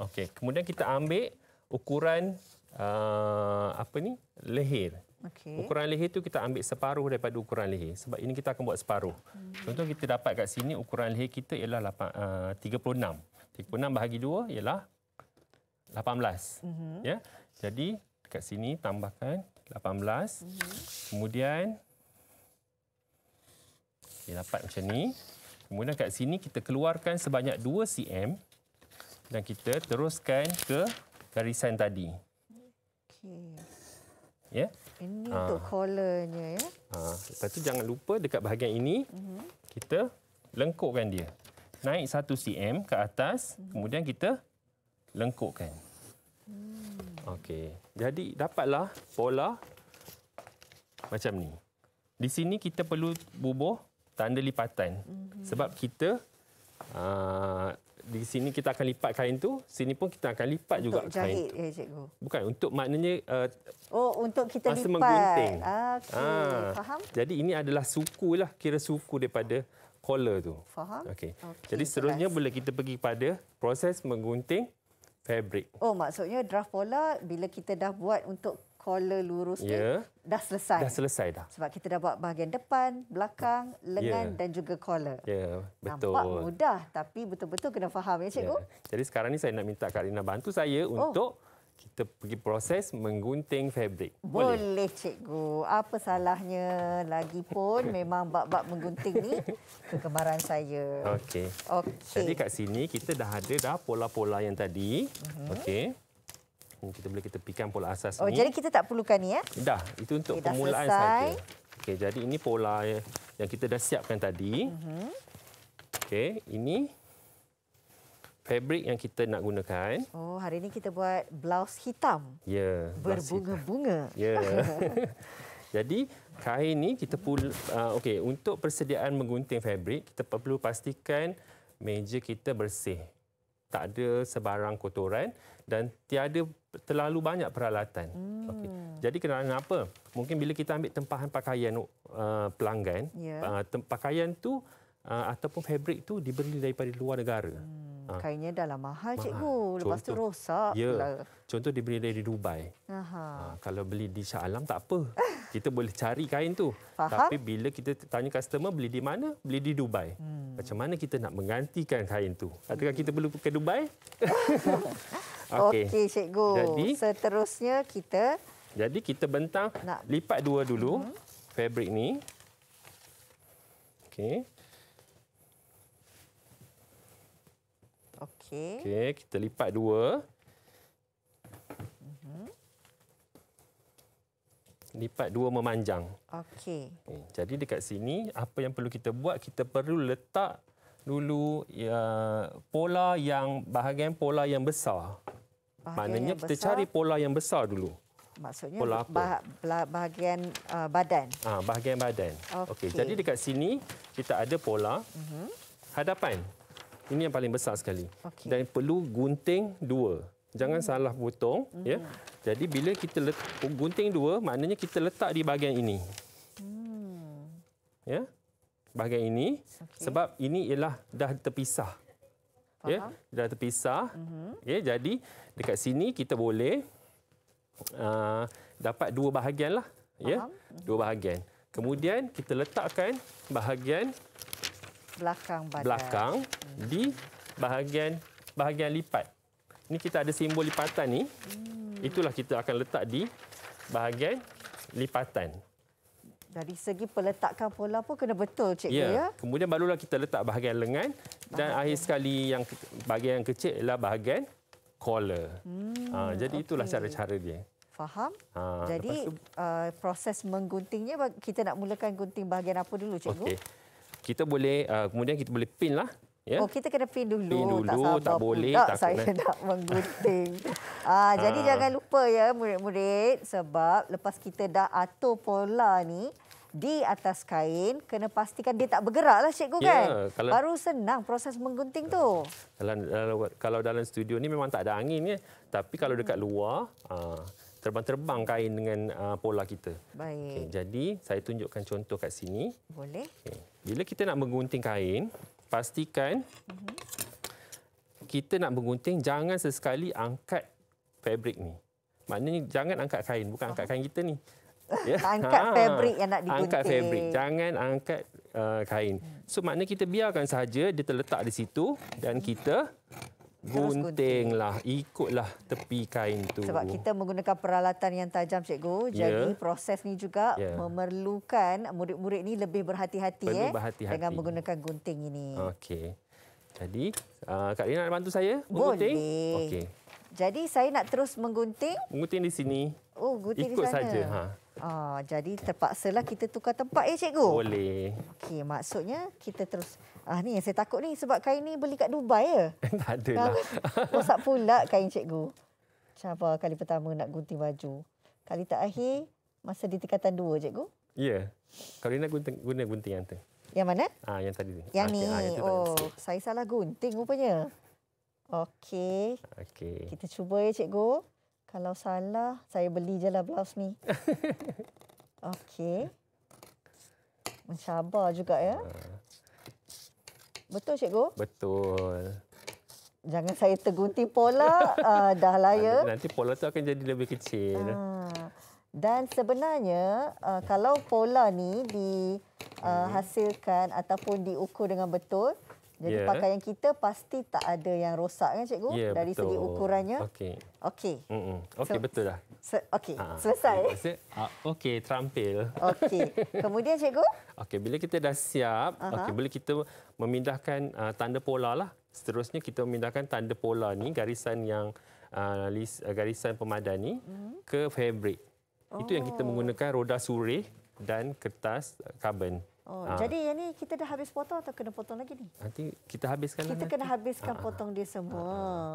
Okey, kemudian kita ambil ukuran uh, apa ni? leher. Okay. Ukuran leher itu kita ambil separuh daripada ukuran leher sebab ini kita akan buat separuh. Hmm. Contoh kita dapat kat sini ukuran leher kita ialah 8, uh, 36. 36 bahagi 2 ialah 18. Mm-hmm. Ya. Jadi dekat sini tambahkan 18. Mm-hmm. Kemudian dia dapat macam ni. Kemudian kat sini kita keluarkan sebanyak 2 cm dan kita teruskan ke garisan tadi. Okey. Ya. Ini ha. untuk collarnya ya. Ha. lepas tu jangan lupa dekat bahagian ini mm-hmm. kita lengkukkan dia. Naik 1 cm ke atas, mm-hmm. kemudian kita lengkukkan. Hmm. Okey. Jadi dapatlah pola macam ni. Di sini kita perlu bubuh tanda lipatan. Hmm. Sebab kita uh, di sini kita akan lipat kain tu, sini pun kita akan lipat untuk juga jahit, kain tu. Eh, cikgu. Bukan untuk maknanya uh, oh untuk kita masa lipat. Menggunting. Ah, faham? Jadi ini adalah suku lah, kira suku daripada collar tu. Faham? Okey. Okay, Jadi seterusnya boleh kita pergi pada proses menggunting, fabric. Oh, maksudnya draft pola bila kita dah buat untuk collar lurus yeah. tu dah selesai. Dah selesai dah. Sebab kita dah buat bahagian depan, belakang, lengan yeah. dan juga collar. Ya, yeah, betul. Nampak mudah tapi betul-betul kena faham ya cikgu. Yeah. Jadi sekarang ni saya nak minta Karina bantu saya oh. untuk kita pergi proses menggunting fabrik. Boleh, Boleh cikgu. Apa salahnya lagi pun memang bab-bab menggunting ni kegemaran saya. Okey. Okey. Jadi kat sini kita dah ada dah pola-pola yang tadi. Uh-huh. Okey. Kita boleh kita ketepikan pola asas oh, ni. Oh, jadi kita tak perlukan ini ya? Dah, itu untuk okay, permulaan saja. Okey, jadi ini pola yang kita dah siapkan tadi. Uh-huh. Okey, ini fabric yang kita nak gunakan. Oh, hari ini kita buat blouse hitam. Ya. Yeah, Berbunga-bunga. Ya. Yeah. Jadi kain ni kita pul uh, okey untuk persediaan menggunting fabrik kita perlu pastikan meja kita bersih. Tak ada sebarang kotoran dan tiada terlalu banyak peralatan. Hmm. Okey. Jadi kenapa? Mungkin bila kita ambil tempahan pakaian uh, pelanggan, yeah. uh, pakaian tu uh, ataupun fabrik tu diberi daripada luar negara. Hmm. Ha. Kainnya dah lah mahal, mahal. cikgu. Lepas contoh, tu rosak ya, Contoh diberi dari Dubai. Ha, kalau beli di Shah Alam tak apa. Kita boleh cari kain tu. Faham? Tapi bila kita tanya customer beli di mana? Beli di Dubai. Hmm. Macam mana kita nak menggantikan kain tu? Adakah kita hmm. perlu ke Dubai? Okey, okay, cikgu. Jadi, Seterusnya kita... Jadi kita bentang nak. lipat dua dulu. Hmm. Fabrik ni. Okey. Okey. Okey, kita lipat dua. Mhm. Lipat dua memanjang. Okey. jadi dekat sini, apa yang perlu kita buat, kita perlu letak dulu ya, pola yang bahagian pola yang besar. Bahagian Maknanya kita besar, cari pola yang besar dulu. Maksudnya pola bah, bahagian uh, badan. Ah, bahagian badan. Okey. Okay, jadi dekat sini, kita ada pola uh mhm. -huh. hadapan. Ini yang paling besar sekali. Okay. Dan perlu gunting dua. Jangan hmm. salah potong. Hmm. Ya. Jadi bila kita letak, gunting dua, maknanya kita letak di bahagian ini. Hmm. Ya. Bahagian ini. Okay. Sebab ini ialah dah terpisah. Ya, dah terpisah. Hmm. Ya, jadi dekat sini kita boleh uh, dapat dua bahagian. Lah, ya. Dua bahagian. Kemudian kita letakkan bahagian belakang badan. Belakang hmm. di bahagian bahagian lipat. Ini kita ada simbol lipatan ni. Hmm. Itulah kita akan letak di bahagian lipatan. Dari segi peletakan pola pun kena betul cikgu ya. ya? Kemudian barulah kita letak bahagian lengan bahagian. dan akhir sekali yang bahagian yang kecil ialah bahagian collar. Hmm. Ha, jadi okay. itulah cara-cara dia. Faham? Ha, jadi tu... uh, proses mengguntingnya kita nak mulakan gunting bahagian apa dulu cikgu? Okay kita boleh uh, kemudian kita boleh pin lah. Yeah. Oh kita kena pin dulu. Pin dulu tak, tak boleh tak saya kena. nak menggunting. ah jadi ah. jangan lupa ya murid-murid sebab lepas kita dah atur pola ni di atas kain kena pastikan dia tak bergerak lah cikgu yeah, kan. Kalau, Baru senang proses menggunting tu. Kalau dalam, kalau dalam studio ni memang tak ada angin ya. Tapi kalau dekat hmm. luar ah, terbang-terbang kain dengan ah, pola kita. Baik. Okay, jadi saya tunjukkan contoh kat sini. Boleh. Okay. Bila kita nak menggunting kain, pastikan kita nak menggunting jangan sesekali angkat fabric ni. Maknanya jangan angkat kain, bukan angkat kain kita ni. Ya. angkat ha. fabric yang nak digunting. Angkat fabric, jangan angkat uh, kain. So maknanya kita biarkan saja dia terletak di situ dan kita gunting. gunting lah, ikutlah tepi kain tu. Sebab kita menggunakan peralatan yang tajam cikgu, ya. jadi yeah. proses ni juga yeah. memerlukan murid-murid ni lebih berhati-hati eh berhati dengan menggunakan gunting ini. Okey. Jadi, uh, Kak Lina nak bantu saya menggunting? Okey. Jadi saya nak terus menggunting? Gunting di sini. Oh, gunting Ikut di sana. Ikut saja ha. Ah, jadi terpaksalah kita tukar tempat ya cikgu. Boleh. Okey, maksudnya kita terus Ah ni yang saya takut ni sebab kain ni beli kat Dubai ya. tak ada lah. Rosak pula kain cikgu. Cuba kali pertama nak gunting baju. Kali tak terakhir masa di tingkatan dua cikgu. Ya. Yeah. kali nak gunting guna gunting yang tu. Yang mana? Ah yang tadi tu. Yang ah, ni. Ah, yang oh, tadi. saya salah gunting rupanya. Okey. Okey. Kita cuba ya cikgu. Kalau salah, saya beli je lah blouse ni. Okey. Mencabar juga ya. Betul cikgu? Betul. Jangan saya tergunti pola uh, dah lah ya. Nanti pola tu akan jadi lebih kecil. Uh, dan sebenarnya uh, kalau pola ni dihasilkan hmm. uh, ataupun diukur dengan betul, hmm. Jadi yeah. pakaian kita pasti tak ada yang rosak kan cikgu yeah, dari betul. segi ukurannya. Okey. Okey. Mm -mm. Okey so, betul dah. So, Okey. Ha. Selesai. Ah, okey, terampil. Okey. Kemudian cikgu? Okey, bila kita dah siap, uh -huh. okay, boleh kita memindahkan uh, tanda pola lah. Seterusnya kita memindahkan tanda pola ni garisan yang uh, lis, uh, garisan pemadan ni mm. ke fabric. Oh. Itu yang kita oh. menggunakan roda suri dan kertas karbon. Oh, ha. jadi yang ni kita dah habis potong atau kena potong lagi ni? Nanti kita habiskan. Lah kita nanti. kena habiskan ha. potong dia semua.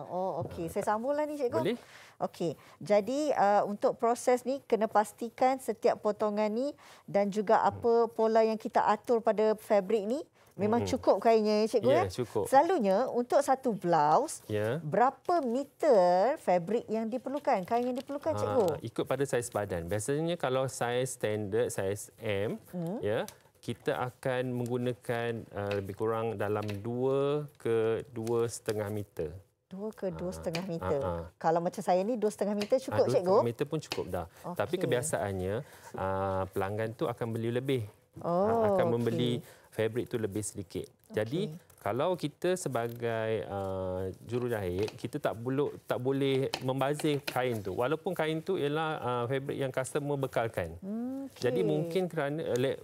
Ha. Oh, okey. Saya sambunglah ni cikgu. Boleh. Okey. Jadi uh, untuk proses ni kena pastikan setiap potongan ni dan juga apa pola yang kita atur pada fabrik ni memang hmm. cukup kainnya ya cikgu ya. Yeah, cukup. Selalunya untuk satu blouse yeah. berapa meter fabrik yang diperlukan? Kain yang diperlukan ha. cikgu? ikut pada saiz badan. Biasanya kalau saiz standard saiz M hmm. ya. Yeah, kita akan menggunakan uh, lebih kurang dalam 2 ke 2.5 meter. 2 ke 2.5 ah, meter. Aa, ah, aa. Ah. Kalau macam saya ni 2.5 meter cukup aa, cikgu? 2.5 meter pun cukup dah. Okay. Tapi kebiasaannya aa, pelanggan tu akan beli lebih. Oh, aa, akan membeli fabrik tu lebih sedikit. Jadi kalau kita sebagai aa, jurujahit, kita tak buluk, tak boleh membazir kain tu. Walaupun kain tu ialah aa, fabric yang customer bekalkan. Hmm, okay. Jadi mungkin kerana... Uh,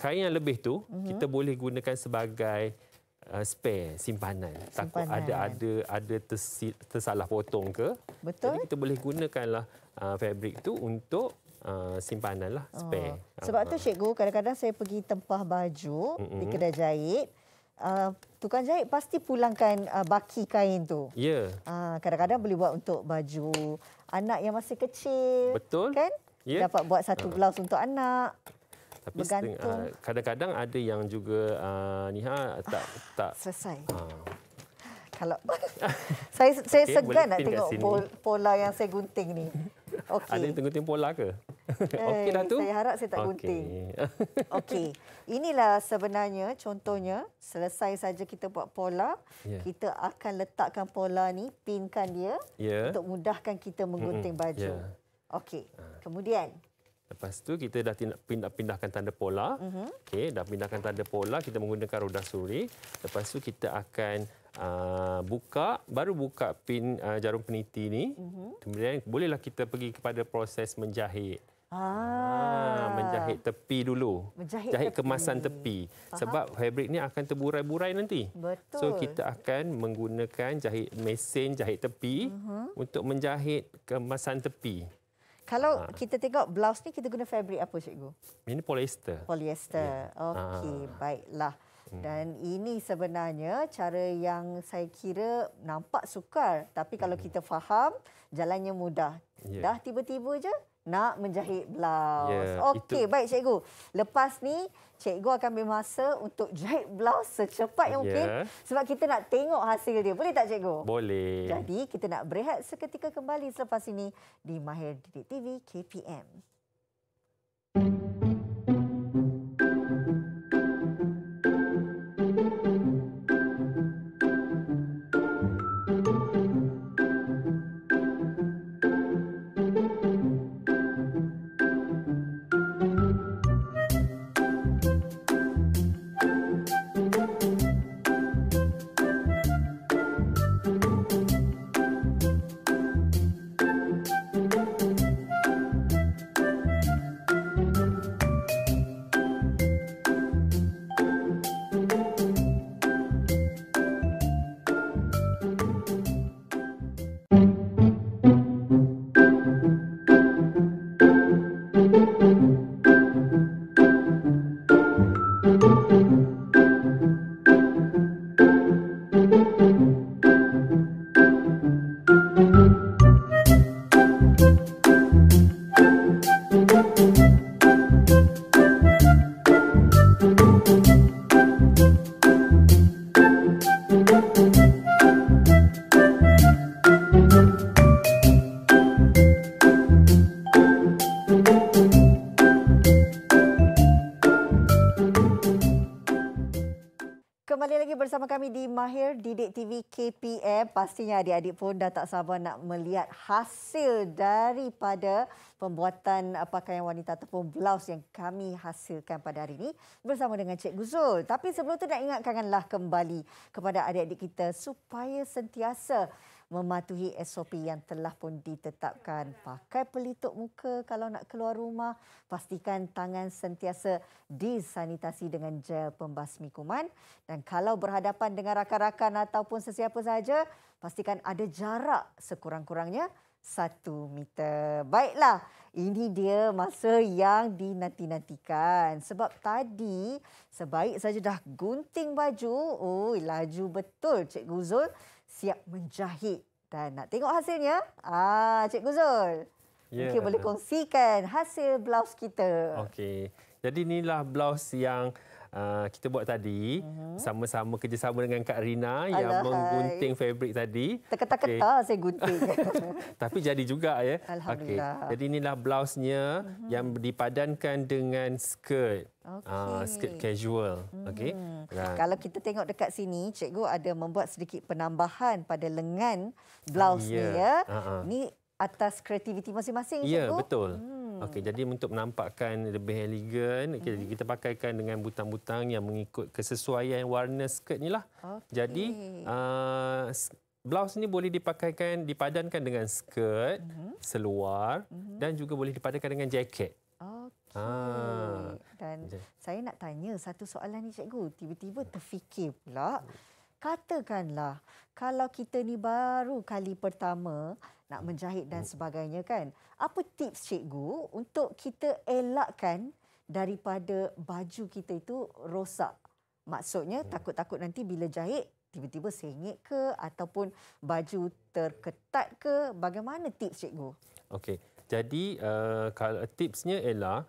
kain yang lebih tu uh-huh. kita boleh gunakan sebagai uh, spare simpanan. simpanan takut ada ada ada tersi, tersalah potong ke betul jadi kita boleh gunakanlah uh, fabric tu untuk Uh, simpanan lah, oh. spare. Oh. Sebab uh, tu ah. cikgu, kadang-kadang saya pergi tempah baju uh-uh. di mhm. kedai jahit. Uh, tukang jahit pasti pulangkan uh, baki kain tu. Ya. Yeah. Uh, kadang-kadang boleh buat untuk baju anak yang masih kecil. Betul. Kan? Yeah. Dapat buat satu uh. blouse untuk anak tapi seteng- ah, kadang-kadang ada yang juga uh, ah, niha tak ah, tak selesai uh. kalau saya saya okay, segan nak tengok pola yang saya gunting ni okey ada yang gunting pola ke eh, okey dah tu saya harap saya tak okay. gunting okey inilah sebenarnya contohnya selesai saja kita buat pola yeah. kita akan letakkan pola ni pinkan dia yeah. untuk mudahkan kita menggunting mm-hmm. baju yeah. okey kemudian Lepas tu kita dah pindahkan tanda pola. Uh mhm. -huh. Okey, dah pindahkan tanda pola, kita menggunakan roda suri. Lepas tu kita akan uh, buka, baru buka pin uh, jarum peniti ni. Uh mhm. -huh. Kemudian bolehlah kita pergi kepada proses menjahit. Ah. ah, menjahit tepi dulu. Menjahit Jahit tepi. kemasan tepi. Faham? Sebab fabric ni akan terburai-burai nanti. Betul. So kita akan menggunakan jahit mesin jahit tepi uh mhm. -huh. untuk menjahit kemasan tepi. Kalau ha. kita tengok blouse ni kita guna fabric apa cikgu? Ini polyester. Polyester. Yeah. Ha. Okey, ha. baiklah. Hmm. Dan ini sebenarnya cara yang saya kira nampak sukar tapi kalau hmm. kita faham jalannya mudah. Yeah. Dah tiba-tiba je nak menjahit blouse. Yeah, Okey, baik cikgu. Lepas ni cikgu akan ambil masa untuk jahit blouse secepat yang mungkin yeah. sebab kita nak tengok hasil dia. Boleh tak cikgu? Boleh. Jadi kita nak berehat seketika kembali selepas ini di Mahir Didik TV KPM. Mm -hmm. thank you TV KPM. Pastinya adik-adik pun dah tak sabar nak melihat hasil daripada pembuatan eh, pakaian wanita ataupun blouse yang kami hasilkan pada hari ini bersama dengan Cik Zul. Tapi sebelum itu nak ingatkanlah kembali kepada adik-adik kita supaya sentiasa mematuhi SOP yang telah pun ditetapkan. Pakai pelitup muka kalau nak keluar rumah, pastikan tangan sentiasa disanitasi dengan gel pembasmi kuman dan kalau berhadapan dengan rakan-rakan ataupun sesiapa sahaja, pastikan ada jarak sekurang-kurangnya satu meter. Baiklah, ini dia masa yang dinanti-nantikan. Sebab tadi sebaik saja dah gunting baju, oh laju betul Cikgu Zul siap menjahit dan nak tengok hasilnya ah cikgu Zul yeah. mungkin boleh kongsikan hasil blouse kita okey jadi inilah blouse yang uh, kita buat tadi uh-huh. sama-sama kerjasama dengan Kak Rina Alahai. yang menggunting fabric tadi. Teka-teka okay. saya gunting. Tapi jadi juga ya. Alhamdulillah. Okay. Jadi inilah blousenya uh-huh. yang dipadankan dengan skirt. Ah, okay. Uh, skirt casual. Uh-huh. Okey. Right. Kalau kita tengok dekat sini, cikgu ada membuat sedikit penambahan pada lengan blouse uh, yeah. ni ya. Uh-huh. Ni atas kreativiti masing-masing yeah, cikgu. betul. Hmm. Hmm. Okey, jadi untuk menampakkan lebih elegan, okay, hmm. kita pakaikan dengan butang-butang yang mengikut kesesuaian warna skirt ni lah. Okay. Jadi, uh, blouse ni boleh dipakaikan, dipadankan dengan skirt, hmm. seluar hmm. dan juga boleh dipadankan dengan jaket. Okey. Ah. Dan saya nak tanya satu soalan ni cikgu, tiba-tiba terfikir pula katakanlah kalau kita ni baru kali pertama nak menjahit dan oh. sebagainya kan apa tips cikgu untuk kita elakkan daripada baju kita itu rosak maksudnya hmm. takut-takut nanti bila jahit tiba-tiba sengit ke ataupun baju terketat ke bagaimana tips cikgu okey jadi uh, tipsnya ialah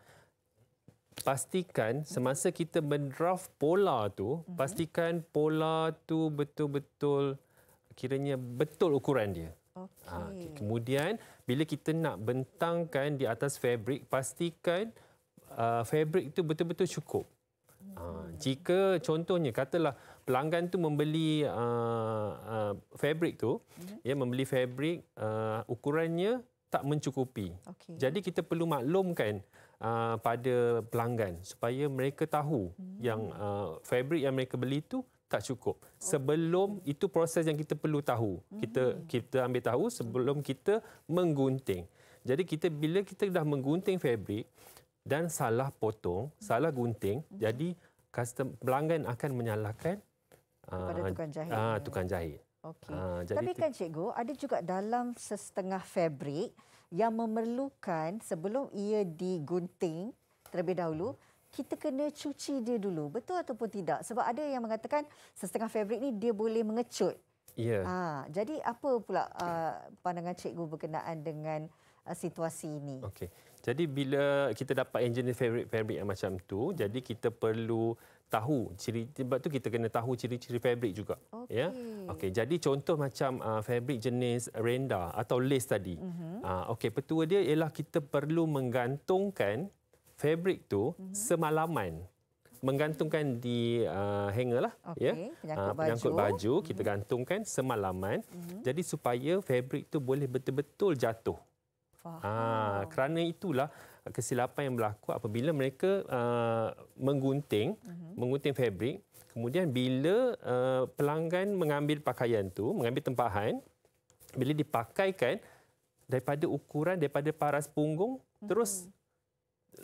pastikan semasa kita mendraft pola tu mm-hmm. pastikan pola tu betul-betul kiranya betul ukuran dia. Ha, Okey. Ha, kemudian bila kita nak bentangkan di atas fabric pastikan uh, fabric itu betul-betul cukup. mm jika contohnya katalah pelanggan tu membeli uh, uh, fabric tu mm-hmm. ya membeli fabric uh, ukurannya tak mencukupi. Okay. Jadi kita perlu maklumkan uh, pada pelanggan supaya mereka tahu hmm. yang uh, fabric yang mereka beli itu tak cukup. Oh. Sebelum itu proses yang kita perlu tahu. Hmm. Kita kita ambil tahu sebelum kita menggunting. Jadi kita bila kita dah menggunting fabric dan salah potong, hmm. salah gunting, hmm. jadi custom pelanggan akan menyalahkan uh, kepada tukang jahit. Ah tukang jahit. Okay. Uh, Tapi kan cikgu, ada juga dalam setengah fabric yang memerlukan sebelum ia digunting terlebih dahulu kita kena cuci dia dulu betul ataupun tidak sebab ada yang mengatakan setengah fabric ni dia boleh mengecut ya ha jadi apa pula uh, pandangan cikgu berkenaan dengan uh, situasi ini okey jadi bila kita dapat engineer fabric fabric yang macam tu, jadi kita perlu tahu ciri sebab tu kita kena tahu ciri-ciri fabric juga. Okay. Ya. Okey, jadi contoh macam uh, fabric jenis renda atau lace tadi. Mhm. Ah mm-hmm. uh, okey, petua dia ialah kita perlu menggantungkan fabric tu hmm semalaman. Menggantungkan di uh, hanger lah. Okay. Ya. Penyangkut, uh, penyangkut baju, baju kita mm-hmm. gantungkan semalaman. Mm-hmm. Jadi supaya fabric tu boleh betul-betul jatuh. Ha, kerana itulah kesilapan yang berlaku apabila mereka uh, menggunting, uh-huh. menggunting fabrik, kemudian bila uh, pelanggan mengambil pakaian tu, mengambil tempahan, bila dipakaikan daripada ukuran daripada paras punggung uh-huh. terus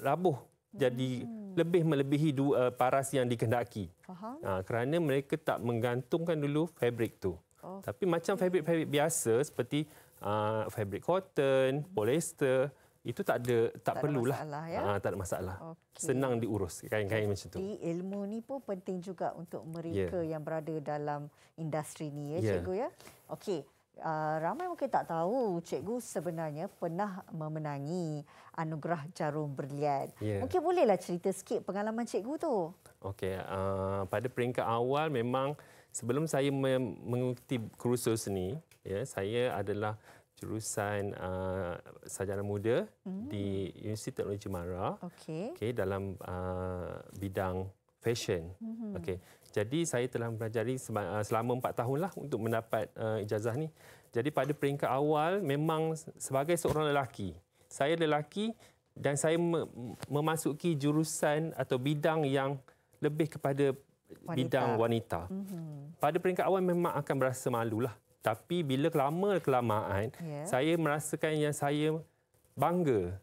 labuh jadi hmm. lebih melebihi dua paras yang dikendaki. Ha, kerana mereka tak menggantungkan dulu fabrik tu. Oh. Tapi macam fabrik-fabrik biasa seperti uh, fabric cotton, mm-hmm. polyester itu tak ada tak, tak perlulah. Ya? Ah ya? uh, tak ada masalah. Okay. Senang diurus kain-kain okay. macam tu. Jadi ilmu ni pun penting juga untuk mereka yeah. yang berada dalam industri ni ya yeah. cikgu ya. Okey. Uh, ramai mungkin tak tahu cikgu sebenarnya pernah memenangi anugerah jarum berlian. Yeah. Mungkin bolehlah cerita sikit pengalaman cikgu tu. Okey, uh, pada peringkat awal memang sebelum saya mengikuti kursus ni, Ya, saya adalah jurusan uh, sarjana muda hmm. di Universiti Teknologi Mara. Okey. Okay. dalam uh, bidang fashion. Hmm. Okey. Jadi saya telah mempelajari uh, selama empat tahunlah untuk mendapat uh, ijazah ni. Jadi pada peringkat awal memang sebagai seorang lelaki, saya lelaki dan saya memasuki jurusan atau bidang yang lebih kepada wanita. bidang wanita. Mm-hmm. Pada peringkat awal memang akan berasa malulah. Tapi bila lama kelamaan, yeah. saya merasakan yang saya bangga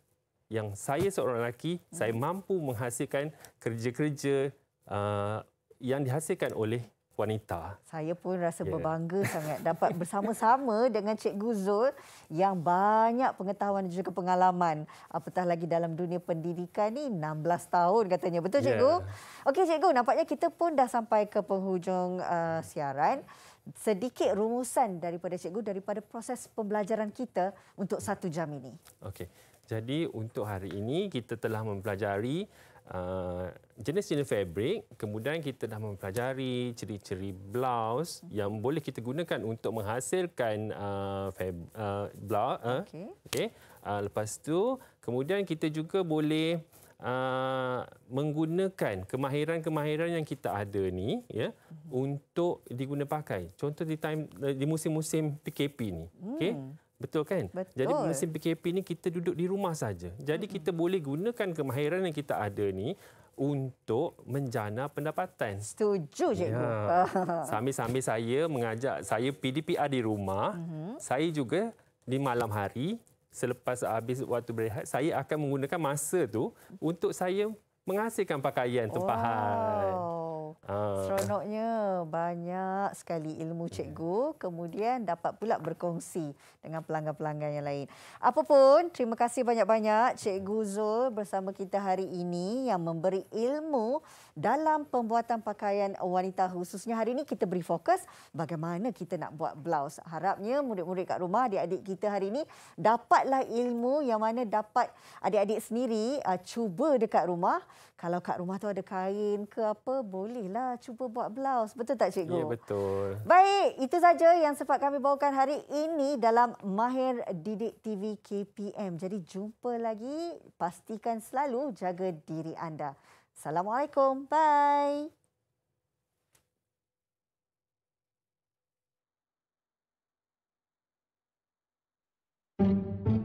yang saya seorang lelaki, hmm. saya mampu menghasilkan kerja-kerja uh, yang dihasilkan oleh wanita. Saya pun rasa yeah. berbangga sangat dapat bersama-sama dengan Cik Zul yang banyak pengetahuan dan juga pengalaman apatah lagi dalam dunia pendidikan ni 16 tahun katanya. Betul Cikgu? Yeah. Okey Cikgu, nampaknya kita pun dah sampai ke penghujung uh, siaran sedikit rumusan daripada cikgu daripada proses pembelajaran kita untuk satu jam ini. Okey. Jadi untuk hari ini kita telah mempelajari jenis-jenis uh, fabric, kemudian kita dah mempelajari ciri-ciri blouse yang boleh kita gunakan untuk menghasilkan uh, uh, blouse. Uh, okay. Okay. Uh, lepas tu kemudian kita juga boleh Uh, menggunakan kemahiran-kemahiran yang kita ada ni ya mm-hmm. untuk diguna pakai. Contoh di time di musim-musim PKP ni. Mm. Okey. Betul kan? Betul. Jadi musim PKP ni kita duduk di rumah saja. Jadi mm-hmm. kita boleh gunakan kemahiran yang kita ada ni untuk menjana pendapatan. Setuju ya. cikgu. Ya. Sambil-sambil saya mengajak saya PDPA di rumah, mm-hmm. saya juga di malam hari selepas habis waktu berehat, saya akan menggunakan masa tu untuk saya menghasilkan pakaian tempahan. Wow. Ah. Seronoknya banyak sekali ilmu cikgu kemudian dapat pula berkongsi dengan pelanggan-pelanggan yang lain. Apapun, terima kasih banyak-banyak cikgu Zul bersama kita hari ini yang memberi ilmu dalam pembuatan pakaian wanita khususnya hari ini kita beri fokus bagaimana kita nak buat blouse. Harapnya murid-murid kat rumah adik-adik kita hari ini dapatlah ilmu yang mana dapat adik-adik sendiri uh, cuba dekat rumah. Kalau kat rumah tu ada kain ke apa bolehlah cuba buat blouse. Betul tak cikgu? Ya betul. Baik, itu saja yang sempat kami bawakan hari ini dalam Mahir Didik TV KPM. Jadi jumpa lagi, pastikan selalu jaga diri anda. Assalamualaikum. Bye. thank you